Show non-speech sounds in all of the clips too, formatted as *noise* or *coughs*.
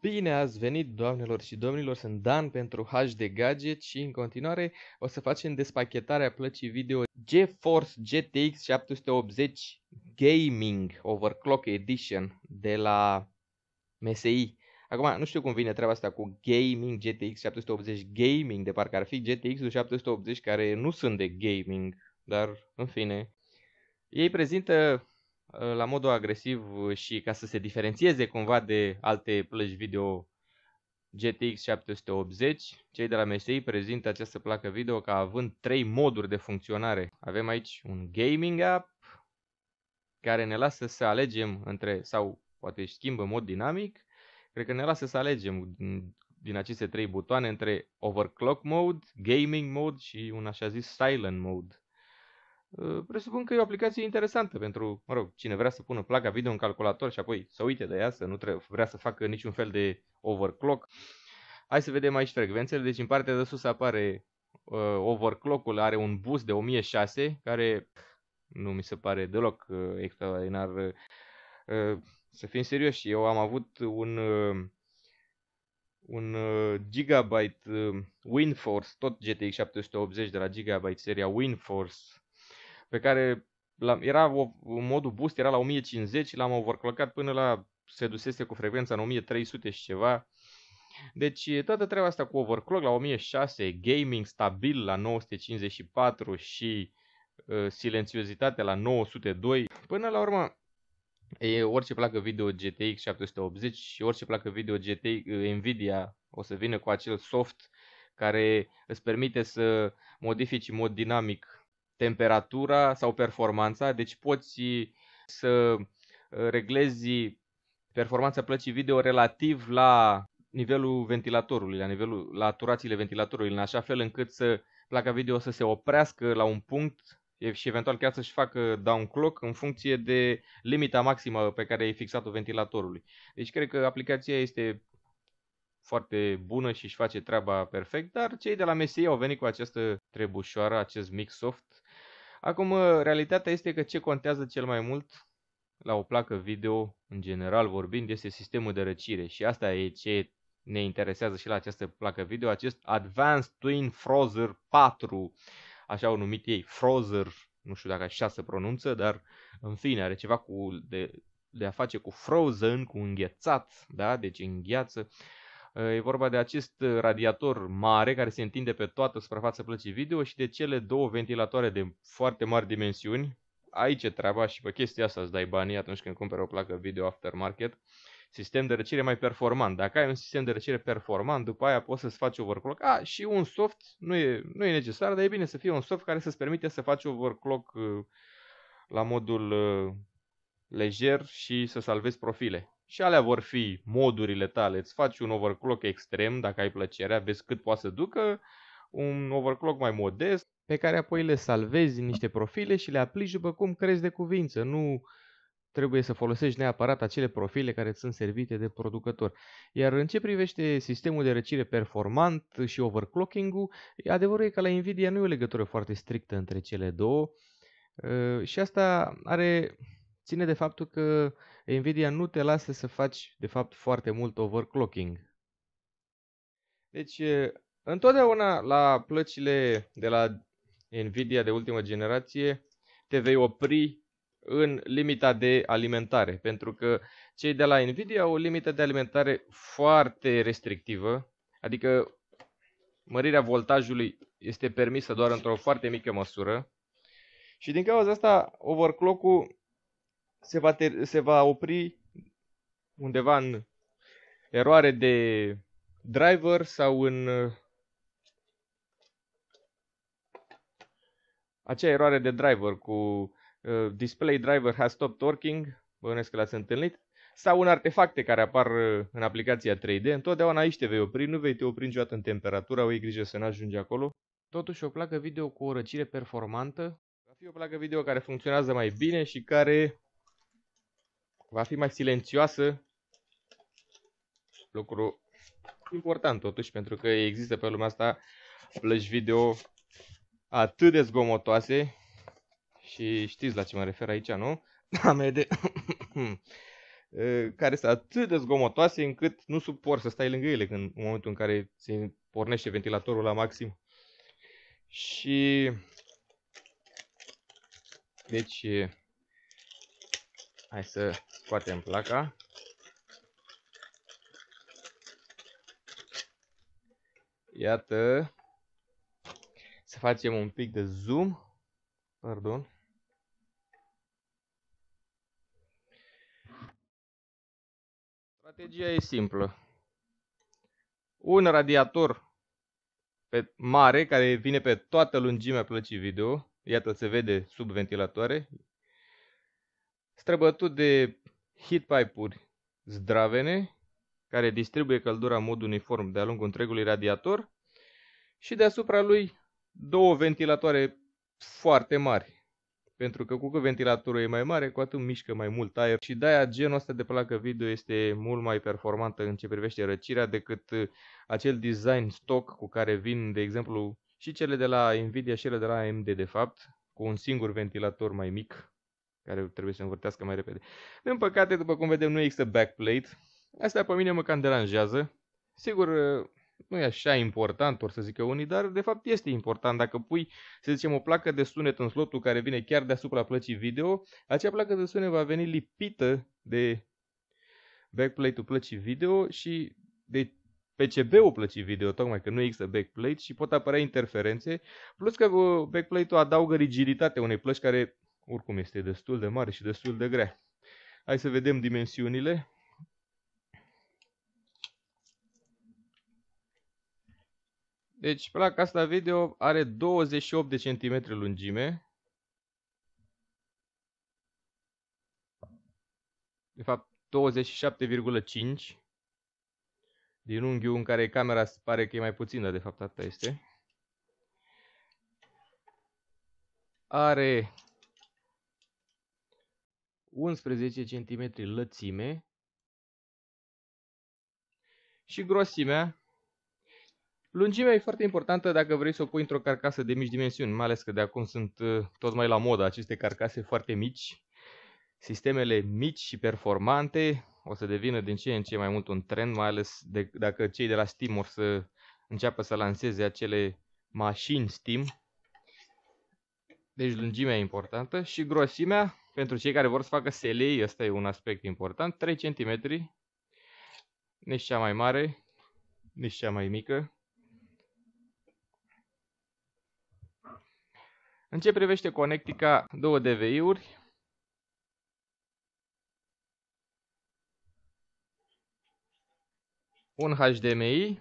Bine ați venit, doamnelor și domnilor, sunt Dan pentru HD Gadget și în continuare o să facem despachetarea plăcii video GeForce GTX 780 Gaming Overclock Edition de la MSI. Acum, nu știu cum vine treaba asta cu gaming, GTX 780 gaming, de parcă ar fi GTX-ul 780 care nu sunt de gaming, dar în fine. Ei prezintă Ă, la modul agresiv ă, și ca să se diferențieze cumva de alte plăci video GTX 780, cei de la MSI prezintă această placă video ca având trei moduri de funcționare. Avem aici un gaming app care ne lasă să alegem între, sau poate își schimbă mod dinamic, cred că ne lasă să alegem din aceste trei butoane între overclock mode, gaming mode și un așa zis silent mode. Presupun că e o aplicație interesantă pentru, mă rog, cine vrea să pună placa video în calculator și apoi să uite de ea, să nu trebuie, vrea să facă niciun fel de overclock. Hai să vedem aici frecvențele. Deci în partea de sus apare uh, overclock-ul, are un boost de 1006, care nu mi se pare deloc uh, extraordinar. Uh, să fim serioși, eu am avut un... Uh, un Gigabyte WinForce, tot GTX 780 de la Gigabyte, seria WinForce pe care la, era o, modul boost era la 1050, l-am overclockat până la se dusese cu frecvența în 1300 și ceva. Deci toată treaba asta cu overclock la 1006, gaming stabil la 954 și uh, silențiozitate la 902. Până la urmă, e, orice placă video GTX 780 și orice placă video GTX ă, Nvidia o să vină cu acel soft care îți permite să modifici în mod dinamic temperatura sau performanța, deci poți uh, să uh, reglezi performanța plăcii video relativ la nivelul ventilatorului, la, nivelul, la turațiile ventilatorului, în așa fel încât să placa video să se oprească la un punct și eventual chiar să-și facă down clock în funcție de limita maximă pe care ai fixat-o ventilatorului. Deci cred că aplicația este foarte bună și își face treaba perfect, dar cei de la MSI au venit cu această trebușoară, acest mix soft, Acum, uh, realitatea este că ce contează cel mai mult la o placă video, în general vorbind, este sistemul de răcire și asta e ce ne interesează și la această placă video, acest Advanced Twin Frozer 4, așa au numit ei, Frozer, nu știu dacă așa se pronunță, dar în fine are ceva cu de, de a face cu Frozen, cu înghețat, da? deci îngheață. Uh, Eh, e vorba de acest eh, radiator mare care se întinde pe toată suprafața plăcii video și de cele două ventilatoare de foarte mari dimensiuni. Aici e treaba și pe chestia asta îți dai banii atunci când cumperi o placă video aftermarket. Sistem de răcire mai performant. Dacă ai un sistem de răcire performant, după aia poți să-ți faci overclock. A, și un soft nu e, nu e necesar, dar e bine să fie un soft care să-ți permite să faci overclock eh, la modul lejer și să salvezi profile și alea vor fi modurile tale. Îți faci un overclock extrem, dacă ai plăcerea, vezi cât poate să ducă, un overclock mai modest, pe care apoi le salvezi în niște profile și le aplici după cum crezi de cuvință. Nu trebuie să folosești neapărat acele profile care sunt servite de producător. Iar în ce privește sistemul de răcire performant și overclocking-ul, adevărul e că la Nvidia nu e o legătură foarte strictă între cele două ă, și asta are ține de faptul că Nvidia nu te lasă să faci, de fapt, foarte mult overclocking. Deci, întotdeauna la plăcile de la Nvidia de ultimă generație te vei opri în limita de alimentare, pentru că cei de la Nvidia au o limită de alimentare foarte restrictivă, adică mărirea voltajului este permisă doar într-o foarte mică măsură și din cauza asta overclock-ul se va, ter- se va opri undeva în eroare de driver sau în uh, acea eroare de driver cu uh, display driver has stopped working, bănuiesc că l-ați întâlnit, sau în artefacte care apar uh, în aplicația 3D, întotdeauna aici te vei opri, nu vei te opri niciodată în temperatura, o grijă să n-ajungi acolo. Totuși o placă video cu o răcire performantă va fi o placă video care funcționează mai bine și care va fi mai silențioasă, lucru important totuși, pentru că există pe lumea asta plăci video atât de zgomotoase și știți la ce mă refer aici, nu? *laughs* Amede *coughs* eh, care sunt atât de zgomotoase încât nu suport să stai lângă ele când, în momentul în care se pornește ventilatorul la maxim. Și deci Hai să scoatem placa. Iată. Să facem un pic de zoom. Pardon. Strategia e simplă. Un radiator pe mare care vine pe toată lungimea plăcii video. Iată, se vede sub ventilatoare străbătut de heatpipe-uri zdravene, care distribuie căldura în mod uniform de-a lungul întregului radiator, și deasupra lui două ventilatoare foarte mari. Pentru că cu cât ventilatorul e mai mare, cu atât mișcă mai mult aer și de-aia genul ăsta de placă video este mult mai performantă în ce privește răcirea decât uh, acel design stock cu care vin, de exemplu, și cele de la Nvidia și cele de la AMD, de fapt, cu un singur ventilator mai mic care trebuie să învârtească mai repede. Din păcate, după cum vedem, nu există backplate. Asta pe mine mă cam deranjează. Sigur, nu e așa important, or să zică unii, dar de fapt este important. Dacă pui, să zicem, o placă de sunet în slotul care vine chiar deasupra plăcii video, acea placă de sunet va veni lipită de backplate-ul plăcii video și de PCB-ul plăcii video, tocmai că nu există backplate și pot apărea interferențe, plus că uh, backplate-ul adaugă rigiditate unei plăci care oricum este destul de mare și destul de grea. Hai să vedem dimensiunile. Deci placa asta video are 28 de centimetri lungime. De fapt 27,5 din unghiul în care camera pare că e mai puțină, de fapt atâta este. Are 11 cm lățime și grosimea. Lungimea e foarte importantă dacă vrei să o pui într-o carcasă de mici dimensiuni, mai ales că de acum sunt uh, tot mai la modă aceste carcase foarte mici. Sistemele mici și performante o să devină din ce în ce mai mult un trend, mai ales de, dacă cei de la Steam or să înceapă să lanseze acele mașini Steam. Deci lungimea e importantă și grosimea pentru cei care vor să facă selei, ăsta e un aspect important, 3 cm, nici cea mai mare, nici cea mai mică. În ce privește conectica, două DVI-uri, un HDMI,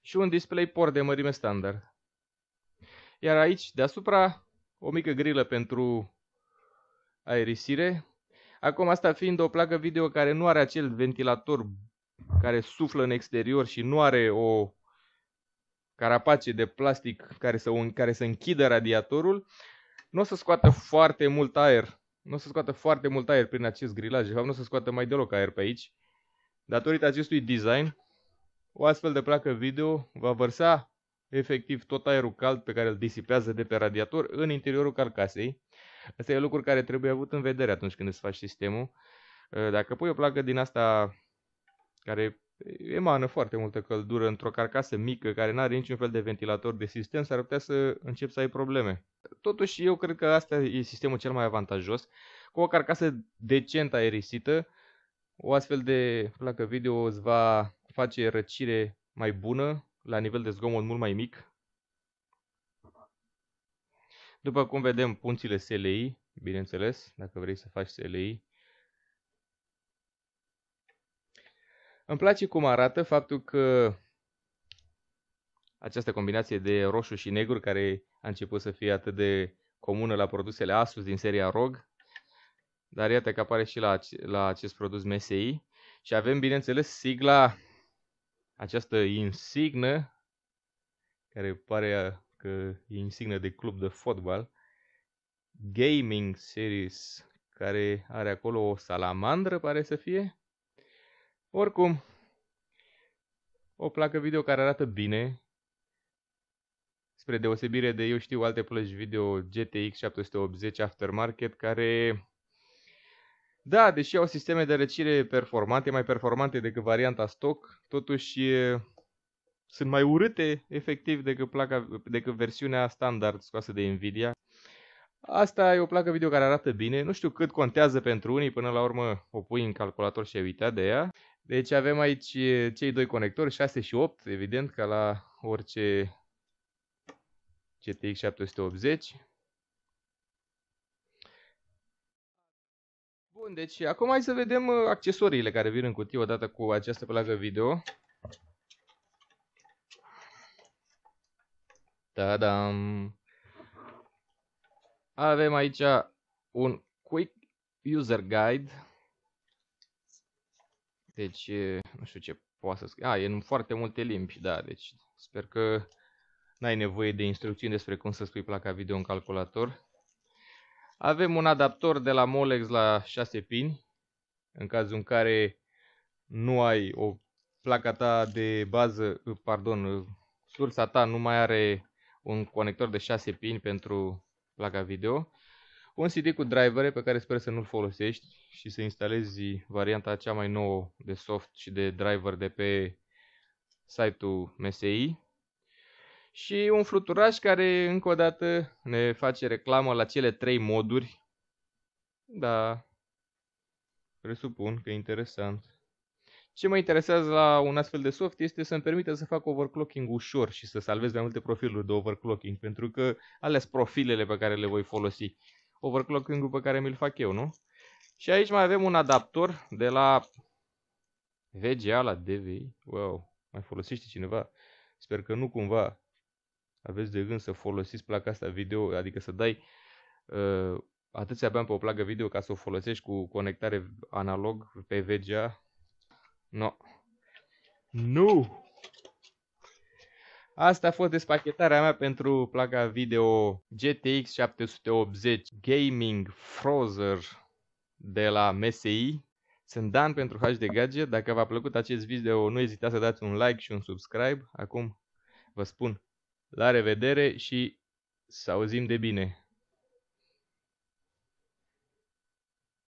și un display port de mărime standard. Iar aici, deasupra, o mică grilă pentru aerisire. Acum asta fiind o placă video care nu are acel ventilator care suflă în exterior și nu are o carapace de plastic care să, care să închidă radiatorul, nu o să scoată foarte mult aer. Nu o să scoată foarte mult aer prin acest grilaj. De fapt, nu o să scoată mai deloc aer pe aici. Datorită acestui design, o astfel de placă video va vărsa efectiv tot aerul cald pe care îl disipează de pe radiator în interiorul carcasei. Asta e lucru care trebuie avut în vedere atunci când îți faci sistemul. Uh, dacă pui o placă din asta care emană foarte multă căldură într-o carcasă mică care nu are niciun fel de ventilator de sistem, s-ar putea să încep să ai probleme. Totuși, eu cred că asta e sistemul cel mai avantajos. Cu o carcasă decent aerisită, o astfel de placă video îți va face răcire mai bună, la nivel de zgomot mult mai mic. După cum vedem, punțile SLI, bineînțeles, dacă vrei să faci SLI. Îmi place cum arată faptul că această combinație de roșu și negru care a început să fie atât de comună la produsele Asus din seria ROG, dar iată că apare și la, la acest produs MSI și avem bineînțeles sigla această insignă, care pare că e insignă de club de fotbal, Gaming Series, care are acolo o salamandră, pare să fie. Oricum, o placă video care arată bine, spre deosebire de, eu știu, alte plăci video GTX 780 Aftermarket, care da, deși au sisteme de răcire performante, mai performante decât varianta stock, totuși sunt mai urâte efectiv decât, placa, decât versiunea standard scoasă de Nvidia. Asta e o placă video care arată bine, nu știu cât contează pentru unii, până la urmă o pui în calculator și ai uitat de ea. Deci avem aici cei doi conectori, 6 și 8, evident, ca la orice GTX 780. Bun, deci acum hai să vedem uh, accesoriile care vin în cutie odată cu această plagă video. Tadam! Avem aici un Quick User Guide. Deci, nu știu ce poate să scrie. A, e în foarte multe limbi, da, deci sper că n-ai nevoie de instrucțiuni despre cum să spui placa video în calculator. Avem un adaptor de la Molex la 6 pini, în cazul în care nu ai o placa ta de bază, pardon, sursa ta nu mai are un conector de 6 pini pentru placa video. Un CD cu drivere pe care sper să nu-l folosești și să instalezi varianta cea mai nouă de soft și de driver de pe site-ul MSI și un fluturaș care încă o dată ne face reclamă la cele trei moduri. Da, presupun că e interesant. Ce mă interesează la un astfel de soft este să-mi permită să fac overclocking ușor și să salvez mai multe profiluri de overclocking, pentru că ales profilele pe care le voi folosi. Overclocking-ul pe care mi-l fac eu, nu? Și aici mai avem un adaptor de la VGA la DVI. Wow, mai folosește cineva? Sper că nu cumva aveți de gând să folosiți placa asta video, adică să dai uh, atâția bani pe o placă video ca să o folosești cu conectare analog pe VGA, no. Nu! Asta a fost despachetarea mea pentru placa video GTX 780 Gaming Frozer de la MSI. Sunt Dan pentru HD Gadget. Dacă v-a plăcut acest video, nu ezitați să dați un like și un subscribe. Acum vă spun la revedere și să auzim de bine!